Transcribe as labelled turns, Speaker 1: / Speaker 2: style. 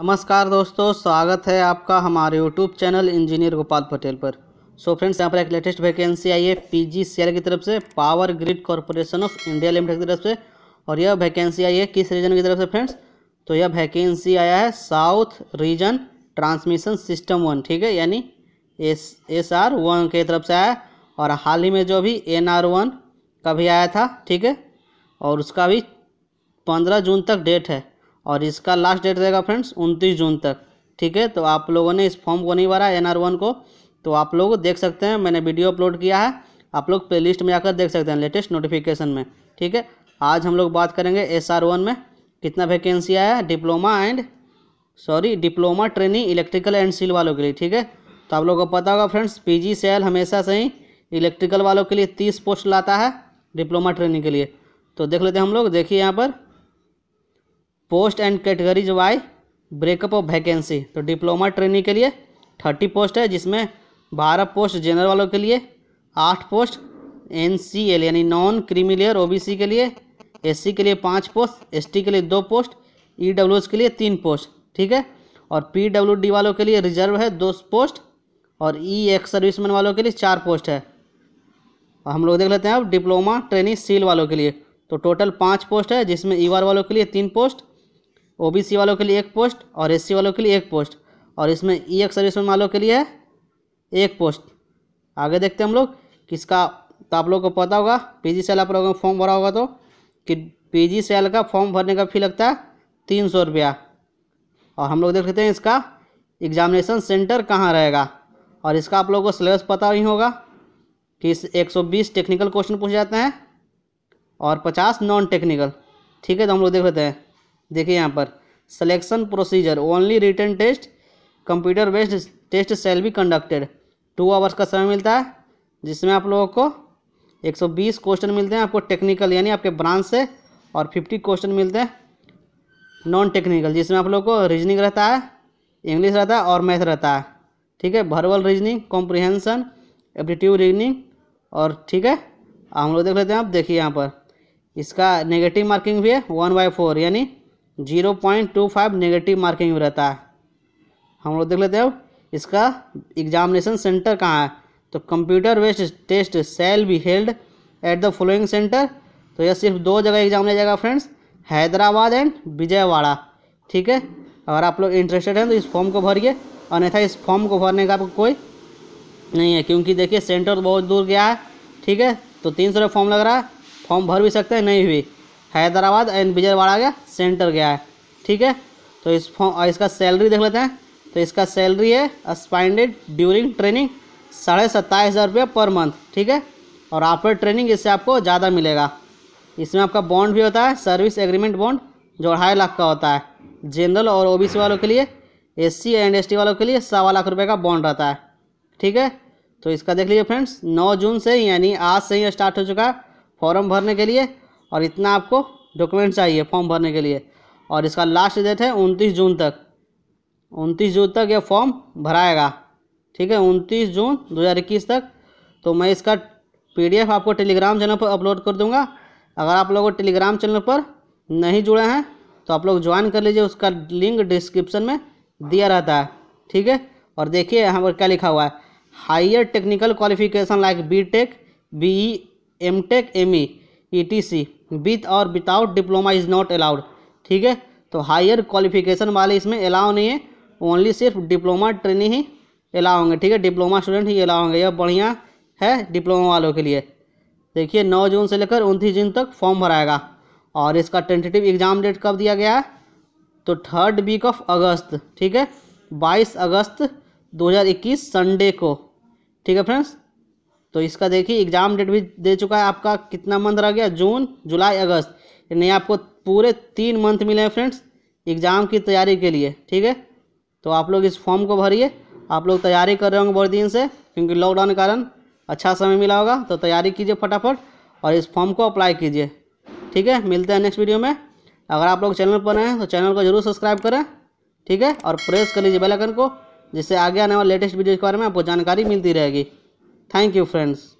Speaker 1: नमस्कार दोस्तों स्वागत है आपका हमारे YouTube channel engineer Gopal Patel पर सो फ्रेंड्स यहाँ पर एक लेटेस्ट वैकेंसी आई है पीजीसीएल की तरफ से power grid corporation of India limited की तरफ से और यह वैकेंसी आई है किस रीजन की तरफ से फ्रेंड्स तो यह वैकेंसी आया है south region transmission system one ठीक है यानी एस एस आर वन की तरफ से आया और हाल ही में जो भी एन आर वन का भी आया था ठीक है और उसका भी पंद्रह जून तक डेट है और इसका लास्ट डेट रहेगा फ्रेंड्स उनतीस जून तक ठीक है तो आप लोगों ने इस फॉर्म को नहीं भरा एन आर वन को तो आप लोग देख सकते हैं मैंने वीडियो अपलोड किया है आप लोग प्ले लिस्ट में जाकर देख सकते हैं लेटेस्ट नोटिफिकेशन में ठीक है आज हम लोग बात करेंगे एस आर वन में कितना वैकेंसी आया है diploma and sorry diploma training electrical and civil वालों के लिए ठीक है तो आप लोगों को पता होगा फ्रेंड्स जी सेल हमेशा से ही इलेक्ट्रिकल वालों के लिए तीस पोस्ट लाता है डिप्लोमा ट्रेनिंग के लिए तो देख लेते हैं हम लोग देखिए यहाँ पर post and categories wise breakup of vacancy तो डिप्लोमा ट्रेनिंग के लिए थर्टी पोस्ट है जिसमें बारह पोस्ट जनरल वालों के लिए आठ पोस्ट एन सी एल यानी non creamy layer O B C के लिए एस सी के लिए पाँच पोस्ट एस टी के लिए दो पोस्ट ई डब्ल्यू एस के लिए तीन पोस्ट ठीक है और पी डब्ल्यू डी वालों के लिए रिजर्व है दो पोस्ट और ई एक्स सर्विसमैन वालों के लिए चार पोस्ट है और हम लोग देख लेते हैं अब डिप्लोमा ट्रेनिंग सील वालों के लिए तो टोटल पाँच पोस्ट है जिसमें ई वालों के लिए तीन पोस्ट ओबीसी वालों के लिए एक पोस्ट और एससी वालों के लिए एक पोस्ट और इसमें ई e एक्स सर्विस वालों के लिए एक पोस्ट आगे देखते हैं हम लोग किसका तो आप लोगों को पता होगा पी जी सेल आप लोगों फॉर्म भरा होगा तो कि जी सेल का फॉर्म भरने का फी लगता है तीन सौ रुपया और हम लोग देख लेते हैं इसका एग्जामिनेशन सेंटर कहाँ रहेगा और इसका आप लोगों को सिलेबस पता ही होगा कि इस 120 टेक्निकल क्वेश्चन पूछे जाते हैं और 50 नॉन टेक्निकल ठीक है तो हम लोग देख लेते हैं देखिए यहाँ पर selection procedure only written test computer based test shall be conducted two hours का समय मिलता है जिसमें आप लोगों को 120 क्वेश्चन मिलते हैं आपको टेक्निकल यानी आपके ब्रांच से और 50 क्वेश्चन मिलते हैं नॉन टेक्निकल जिसमें आप लोगों को रीजनिंग रहता है इंग्लिश रहता है और मैथ रहता है ठीक है भरवल रीजनिंग कॉम्प्रिहेंसन एप्टीट्यू रीजनिंग और ठीक है हम लोग देख लेते हैं आप देखिए यहाँ पर इसका नेगेटिव मार्किंग भी है वन बाई फोर यानी zero point two five negative marking में रहता है हम लोग देख लेते हो इसका एग्जामिनेशन सेंटर कहाँ है तो computer based test shall be held at the following centre तो यह सिर्फ दो जगह एग्जाम लिया जाएगा फ्रेंड्स हैदराबाद एंड विजयवाड़ा ठीक है अगर आप लोग इंटरेस्टेड हैं तो इस फॉर्म को भरिए अन्यथा इस फॉर्म को भरने का आपको कोई नहीं है क्योंकि देखिए सेंटर बहुत दूर गया है ठीक है तो तीन सौ फॉर्म लग रहा है फॉर्म भर भी सकते हैं नहीं हुई हैदराबाद एंड विजयवाड़ा गया सेंटर गया है ठीक है तो इस फॉर्म इसका सैलरी देख लेते हैं तो इसका सैलरी है अस्पाइंडेड ड्यूरिंग ट्रेनिंग साढ़े सत्ताईस हज़ार रुपये पर मंथ ठीक है और आफ्टर ट्रेनिंग इससे आपको ज़्यादा मिलेगा इसमें आपका बॉन्ड भी होता है सर्विस एग्रीमेंट बॉन्ड जो अढ़ाई लाख का होता है जनरल और ओ वालों के लिए एस एंड एस वालों के लिए सवा लाख रुपये का बॉन्ड रहता है ठीक है तो इसका देख लीजिए फ्रेंड्स 9 जून से यानी आज से ही स्टार्ट हो चुका है फॉर्म भरने के लिए और इतना आपको डॉक्यूमेंट चाहिए फॉर्म भरने के लिए और इसका लास्ट डेट है उनतीस जून तक उनतीस जून तक यह फॉर्म भराएगा ठीक है उनतीस जून दो तक तो मैं इसका पी आपको टेलीग्राम चैनल पर अपलोड कर दूँगा अगर आप लोगों टेलीग्राम चैनल पर नहीं जुड़े हैं तो आप लोग ज्वाइन कर लीजिए उसका लिंक डिस्क्रिप्शन में दिया रहता है ठीक है और देखिए यहाँ पर क्या लिखा हुआ है higher technical qualification like B tech B E M tech M E T C with और without diploma is not allowed ठीक है तो हायर क्वालिफिकेशन वाले इसमें अलाउ नहीं है ओनली सिर्फ डिप्लोमा ट्रेनिंग ही अलाउ होंगे ठीक है डिप्लोमा स्टूडेंट ही अलाउ होंगे यह बढ़िया है डिप्लोमा वालों के लिए देखिए 9 जून से लेकर उनतीस जून तक फॉर्म भराएगा और इसका टेंटेटिव एग्ज़ाम डेट कब दिया गया है तो थर्ड वीक ऑफ अगस्त ठीक है 22 अगस्त 2021 संडे को ठीक है फ्रेंड्स तो इसका देखिए एग्ज़ाम डेट भी दे चुका है आपका कितना मंथ रह गया जून जुलाई अगस्त यानी आपको पूरे तीन मंथ मिले हैं फ्रेंड्स एग्ज़ाम की तैयारी के लिए ठीक है तो आप लोग इस फॉर्म को भरिए आप लोग तैयारी कर रहे होंगे बहुत दिन से क्योंकि लॉकडाउन के कारण अच्छा समय मिला होगा तो तैयारी कीजिए फटाफट और इस फॉर्म को अप्लाई कीजिए ठीक है मिलते हैं नेक्स्ट वीडियो में अगर आप लोग चैनल पर हैं तो चैनल को जरूर सब्सक्राइब करें ठीक है और प्रेस कर लीजिए बेल आइकन को जिससे आगे आने वाले लेटेस्ट वीडियो के बारे में आपको जानकारी मिलती रहेगी Thank you friends.